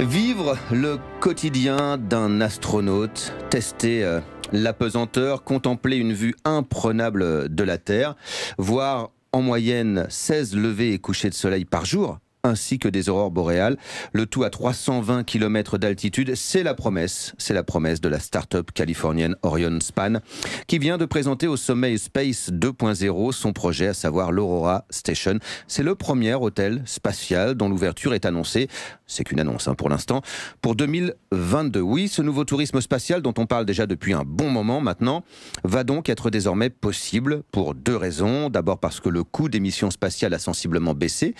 Vivre le quotidien d'un astronaute, tester l'apesanteur, la pesanteur, contempler une vue imprenable de la Terre, voir en moyenne 16 levées et couchers de soleil par jour, ainsi que des aurores boréales, le tout à 320 km d'altitude, c'est la promesse, c'est la promesse de la start-up californienne Orion Span, qui vient de présenter au sommet Space 2.0 son projet, à savoir l'Aurora Station. C'est le premier hôtel spatial dont l'ouverture est annoncée c'est qu'une annonce hein, pour l'instant, pour 2022. Oui, ce nouveau tourisme spatial dont on parle déjà depuis un bon moment maintenant va donc être désormais possible pour deux raisons. D'abord parce que le coût des missions spatiales a sensiblement baissé,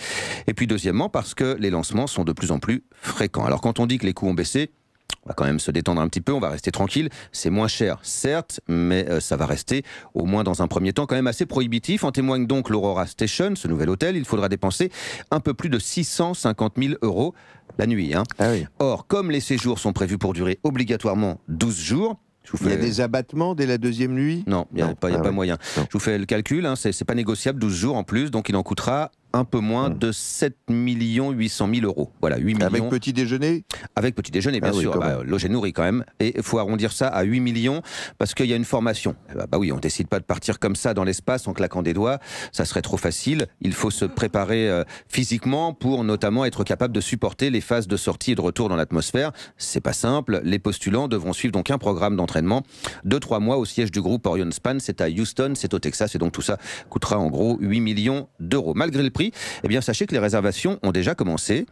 et puis deuxièmement parce que les lancements sont de plus en plus fréquents. Alors quand on dit que les coûts ont baissé, quand même se détendre un petit peu, on va rester tranquille. C'est moins cher, certes, mais euh, ça va rester au moins dans un premier temps quand même assez prohibitif. En témoigne donc l'Aurora Station, ce nouvel hôtel. Il faudra dépenser un peu plus de 650 000 euros la nuit. Hein. Ah Or, comme les séjours sont prévus pour durer obligatoirement 12 jours, il y a des abattements dès la deuxième nuit Non, il n'y a, pas, ah moyen. Je vous fais le calcul, hein, c'est pas négociable, 12 jours en plus, donc il en coûtera un peu moins hmm. de 7 800 000 euros. Voilà, 8 millions. Avec petit déjeuner Avec petit déjeuner, bien ah sûr. Bah, logé nourri quand même. Et il faut arrondir ça à 8 millions parce qu'il y a une formation. Bah, bah, oui, on ne décide pas de partir comme ça dans l'espace en claquant des doigts. Ça serait trop facile. Il faut se préparer euh, physiquement pour notamment être capable de supporter les phases de sortie et de retour dans l'atmosphère. C'est pas simple. Les postulants devront suivre donc un programme d'entraînement de 3 mois au siège du groupe Orion Span. C'est à Houston, c'est au Texas et donc tout ça coûtera en gros 8 millions d'euros. Malgré le et eh bien sachez que les réservations ont déjà commencé.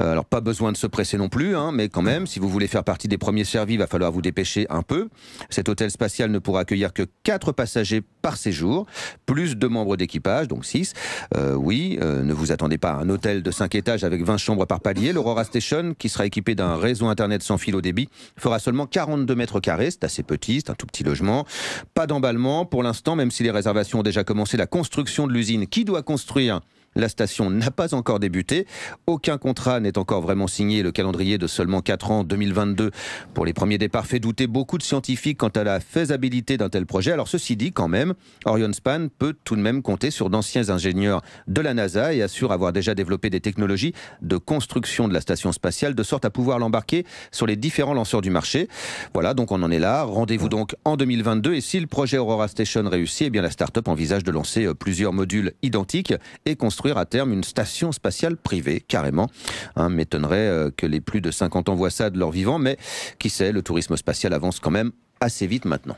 Euh, alors pas besoin de se presser non plus, hein, mais quand même, si vous voulez faire partie des premiers servis, il va falloir vous dépêcher un peu. Cet hôtel spatial ne pourra accueillir que 4 passagers par séjour, plus de membres d'équipage, donc 6. Euh, oui, euh, ne vous attendez pas à un hôtel de 5 étages avec 20 chambres par palier. L'Aurora Station, qui sera équipée d'un réseau Internet sans fil au débit, fera seulement 42 mètres carrés. C'est assez petit, c'est un tout petit logement. Pas d'emballement pour l'instant, même si les réservations ont déjà commencé. La construction de l'usine qui doit construire la station n'a pas encore débuté. Aucun contrat n'est encore vraiment signé. Le calendrier de seulement 4 ans, 2022, pour les premiers départs, fait douter beaucoup de scientifiques quant à la faisabilité d'un tel projet. Alors, ceci dit, quand même, Orion Span peut tout de même compter sur d'anciens ingénieurs de la NASA et assure avoir déjà développé des technologies de construction de la station spatiale de sorte à pouvoir l'embarquer sur les différents lanceurs du marché. Voilà, donc on en est là. Rendez-vous donc en 2022 et si le projet Aurora Station réussit, eh bien la start-up envisage de lancer euh, plusieurs modules identiques et construire à terme une station spatiale privée, carrément. Hein, m'étonnerait euh, que les plus de 50 ans voient ça de leur vivant, mais qui sait, le tourisme spatial avance quand même assez vite maintenant.